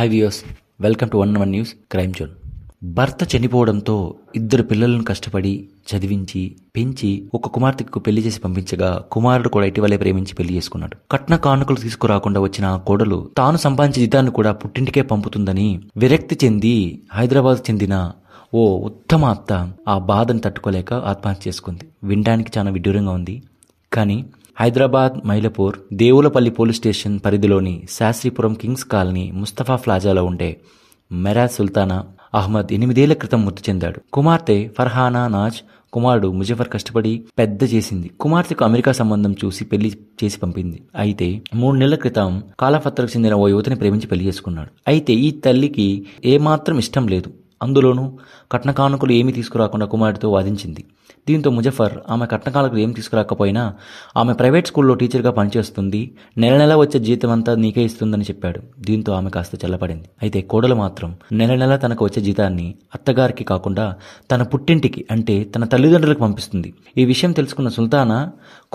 high viewers welcome to one one news crime zone భర్త చనిపోవడంతో ఇద్దరు పిల్లలను కష్టపడి చదివించి పెంచి ఒక కుమార్తెకు పెళ్లి చేసి పంపించగా కుమారుడు కూడా ఇటీవలే ప్రేమించి పెళ్లి చేసుకున్నాడు కట్న కానుకలు తీసుకురాకుండా వచ్చిన కోడలు తాను సంపాదించిన జీతాన్ని కూడా పుట్టింటికే పంపుతుందని విరక్తి చెంది హైదరాబాద్ చెందిన ఓ ఉత్తమ అత్త ఆ బాధను తట్టుకోలేక ఆత్మహత్య చేసుకుంది వినడానికి చాలా విడ్డూరంగా ఉంది కానీ హైదరాబాద్ మైలపూర్ దేవులపల్లి పోలీస్ స్టేషన్ పరిధిలోని శాస్త్రీపురం కింగ్స్ కాలనీ ముస్తఫా ఫ్లాజాలో ఉండే మెరా సుల్తానా అహ్మద్ ఎనిమిదేళ్ల క్రితం మృతి చెందాడు కుమార్తె ఫర్హానా నాజ్ కుమారుడు ముజఫర్ కష్టపడి పెద్ద చేసింది కుమార్తెకు అమెరికా సంబంధం చూసి పెళ్లి చేసి పంపింది అయితే మూడు నెలల క్రితం కాలఫత్తకు చెందిన ఓ యువతిని ప్రేమించి పెళ్లి చేసుకున్నాడు అయితే ఈ తల్లికి ఏమాత్రం ఇష్టం లేదు అందులోనూ కట్నకానుకలు ఏమీ తీసుకురాకుండా కుమారుడితో వాదించింది దీంతో ముజఫర్ ఆమె కట్నకానుకలు ఏమి తీసుకురాకపోయినా ఆమె ప్రైవేట్ స్కూల్లో టీచర్గా పనిచేస్తుంది నెల నెల వచ్చే జీతం అంతా నీకే ఇస్తుందని చెప్పాడు దీంతో ఆమె కాస్త చల్లబడింది అయితే కోడలు మాత్రం నెల నెల తనకు వచ్చే జీతాన్ని అత్తగారికి కాకుండా తన పుట్టింటికి అంటే తన తల్లిదండ్రులకు పంపిస్తుంది ఈ విషయం తెలుసుకున్న సుల్తానా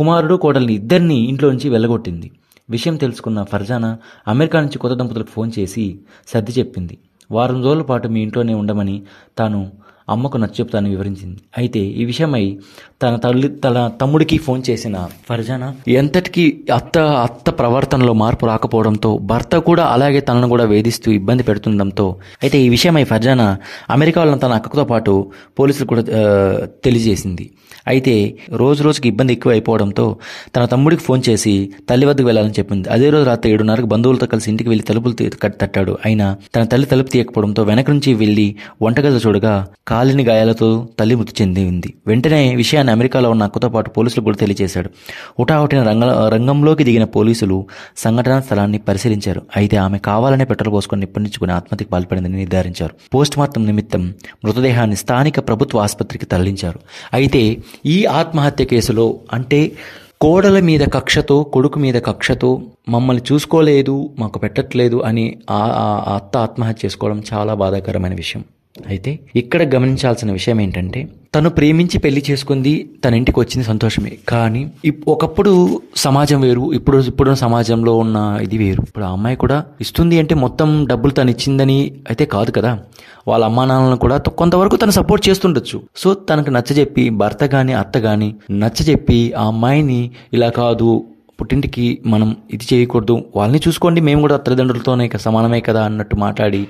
కుమారుడు కోడల్ని ఇద్దరిని ఇంట్లో నుంచి వెళ్ళగొట్టింది విషయం తెలుసుకున్న ఫర్జానా అమెరికా నుంచి కొత్త దంపతులకు ఫోన్ చేసి సర్ది చెప్పింది వారం రోజుల పాటు మీ ఇంట్లోనే ఉండమని తాను అమ్మకు నచ్చెప్తానని వివరించింది అయితే ఈ విషయమై తన తల్లి తన తమ్ముడికి ఫోన్ చేసిన ఫర్జానా ఎంతటికి అత్త అత్త ప్రవర్తనలో మార్పు రాకపోవడంతో భర్త కూడా అలాగే తనను కూడా వేధిస్తూ ఇబ్బంది పెడుతుండంతో అయితే ఈ విషయమై ఫర్జానా అమెరికా వాళ్ళని తన అక్కతో పాటు పోలీసులు కూడా తెలియజేసింది అయితే రోజు రోజుకి ఇబ్బంది ఎక్కువ అయిపోవడంతో తన తమ్ముడికి ఫోన్ చేసి తల్లి వద్దకు వెళ్ళాలని చెప్పింది అదే రోజు రాత్రి ఏడున్నరకు బంధువులతో కలిసి ఇంటికి వెళ్ళి తలుపులు తట్టాడు అయినా తన తల్లి తలుపు తీయకపోవడంతో వెనక నుంచి వెళ్ళి వంటగది చూడగా కాలిని గాయాలతో తల్లి మృతి చెందింది వెంటనే విషయాన్ని అమెరికాలో ఉన్న అక్కతో పాటు పోలీసులు కూడా తెలియజేశాడు ఉటాహుటిన రంగ రంగంలోకి దిగిన పోలీసులు సంఘటనా స్థలాన్ని పరిశీలించారు అయితే ఆమె కావాలనే పెట్రోల్ పోసుకొని నిప్పించుకుని ఆత్మహత్యకు పాల్పడిందని నిర్ధారించారు పోస్ట్ మార్టం నిమిత్తం మృతదేహాన్ని స్థానిక ప్రభుత్వ ఆసుపత్రికి తరలించారు అయితే ఈ ఆత్మహత్య కేసులో అంటే కోడల మీద కక్షతో కొడుకు మీద కక్షతో మమ్మల్ని చూసుకోలేదు మాకు పెట్టట్లేదు అని ఆ అత్త ఆత్మహత్య చేసుకోవడం చాలా బాధాకరమైన విషయం అయితే ఇక్కడ గమనించాల్సిన విషయం ఏంటంటే తను ప్రేమించి పెళ్లి చేసుకుంది తన ఇంటికి వచ్చింది సంతోషమే కానీ ఒకప్పుడు సమాజం వేరు ఇప్పుడు ఇప్పుడు సమాజంలో ఉన్న ఇది వేరు ఇప్పుడు ఆ అమ్మాయి కూడా ఇస్తుంది అంటే మొత్తం డబ్బులు తను ఇచ్చిందని అయితే కాదు కదా వాళ్ళ అమ్మా నాన్నలను కూడా కొంతవరకు తను సపోర్ట్ చేస్తుండొచ్చు సో తనకు నచ్చజెప్పి భర్త కానీ అత్త కానీ నచ్చజెప్పి ఆ అమ్మాయిని ఇలా కాదు పుట్టింటికి మనం ఇది చేయకూడదు వాళ్ళని చూసుకోండి మేము కూడా తల్లిదండ్రులతోనే సమానమే కదా అన్నట్టు మాట్లాడి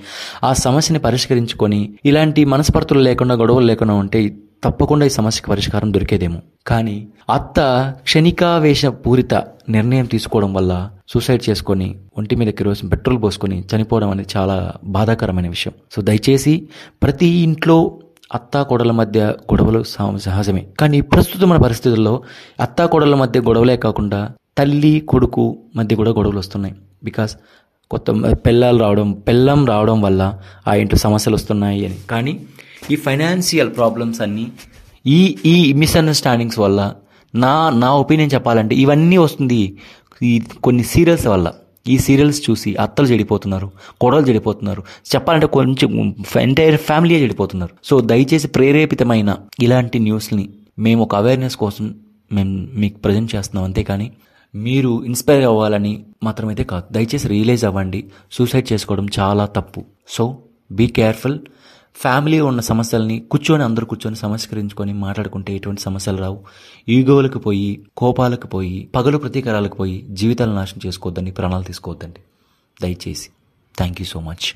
ఆ సమస్యని పరిష్కరించుకొని ఇలాంటి మనస్పర్తులు లేకుండా గొడవలు లేకుండా ఉంటే తప్పకుండా ఈ సమస్యకు పరిష్కారం దొరికేదేమో కానీ అత్త క్షణికావేశ పూరిత నిర్ణయం తీసుకోవడం వల్ల సూసైడ్ చేసుకొని ఒంటి మీద కిరోసిన్ పెట్రోల్ పోసుకొని చనిపోవడం అనేది చాలా బాధాకరమైన విషయం సో దయచేసి ప్రతి ఇంట్లో అత్తా కోడల మధ్య గొడవలు సహజమే కానీ ప్రస్తుతం మన పరిస్థితుల్లో అత్తా కోడల మధ్య గొడవలే కాకుండా తల్లి కొడుకు మధ్య కూడా గొడవలు వస్తున్నాయి బికాస్ కొత్త పిల్లలు రావడం పిల్లం రావడం వల్ల ఆ ఇంట్లో సమస్యలు వస్తున్నాయి అని కానీ ఈ ఫైనాన్షియల్ ప్రాబ్లమ్స్ అన్నీ ఈ ఈ మిస్అండర్స్టాండింగ్స్ వల్ల నా నా ఒపీనియన్ చెప్పాలంటే ఇవన్నీ వస్తుంది ఈ కొన్ని సీరియల్స్ వల్ల ఈ సీరియల్స్ చూసి అత్తలు చెడిపోతున్నారు కొడలు చెడిపోతున్నారు చెప్పాలంటే కొంచెం ఎంటైర్ ఫ్యామిలీయే చెడిపోతున్నారు సో దయచేసి ప్రేరేపితమైన ఇలాంటి న్యూస్ని మేము ఒక అవేర్నెస్ కోసం మేము మీకు ప్రజెంట్ చేస్తున్నాం అంతేకాని మీరు ఇన్స్పైర్ అవ్వాలని మాత్రమైతే కాదు దయచేసి రియలైజ్ అవ్వండి సూసైడ్ చేసుకోవడం చాలా తప్పు సో బీ కేర్ఫుల్ ఫ్యామిలీ ఉన్న సమస్యల్ని కూర్చొని అందరూ కూర్చొని సమస్కరించుకొని మాట్లాడుకుంటే ఎటువంటి సమస్యలు రావు ఈగోలకు పోయి కోపాలకు పోయి పగలు ప్రతీకారాలకు పోయి జీవితాలు నాశనం చేసుకోవద్దని ప్రాణాలు తీసుకోవద్దండి దయచేసి థ్యాంక్ యూ సో మచ్